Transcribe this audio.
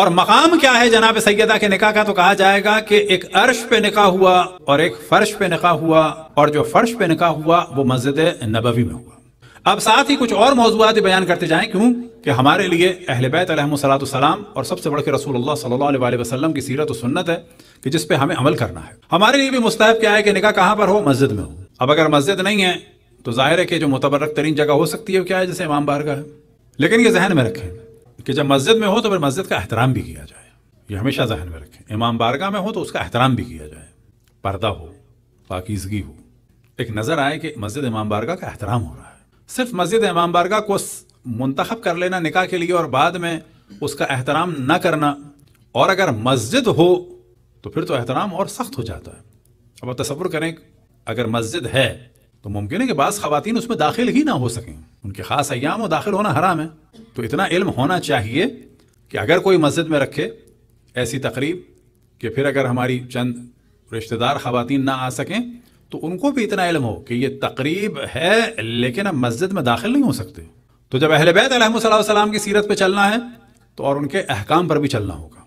और मकाम क्या है जनाब सैदा के निका का तो कहा जाएगा कि एक अर्श पे निका हुआ और एक फर्श पे निका हुआ और जो फर्श पे निका हुआ वो मस्जिद नबवी में हुआ अब साथ ही कुछ और मौजूद बयान करते जाएं क्यों कि हमारे लिए अहल बैतलाम और सबसे बड़े रसूल सल्ला वसलम की सीरत सुन्नत है कि जिसपे हमें अमल करना है हमारे लिए भी मुस्तैब क्या है कि निका कहाँ पर हो मस्जिद में हो अब अगर मस्जिद नहीं है तो जाहिर है कि जो मुतबरक तरीन जगह हो सकती है क्या है जैसे इमाम बार का है लेकिन ये जहन में रखें कि जब मस्जिद में हो तो फिर मस्जिद का एहतराम भी किया जाए ये हमेशा जहन में रखें इमाम बारगाह में हो तो उसका एहतराम भी किया जाए पर्दा हो पाकिजगी हो एक नज़र आए कि मस्जिद इमाम बारगाह का एहतराम हो रहा है सिर्फ मस्जिद इमाम बारगाह को मंतखब कर लेना निकाह के लिए और बाद में उसका एहतराम ना करना और अगर मस्जिद हो तो फिर तो एहतराम और सख्त हो जाता है अब आप तस्वुर करें अगर मस्जिद है तो मुमकिन है कि बाज़ ख़वान उसमें दाखिल ही ना हो सकें उनके ख़ास अयाम और दाखिल होना हराम है तो इतना इल्म होना चाहिए कि अगर कोई मस्जिद में रखे ऐसी तकरीब कि फिर अगर हमारी चंद रिश्तेदार ख़वातीन ना आ सकें तो उनको भी इतना इल्म हो कि ये तकरीब है लेकिन हम मस्जिद में दाखिल नहीं हो सकते तो जब अहल बैत सलाम की सीरत पर चलना है तो और उनके अहकाम पर भी चलना होगा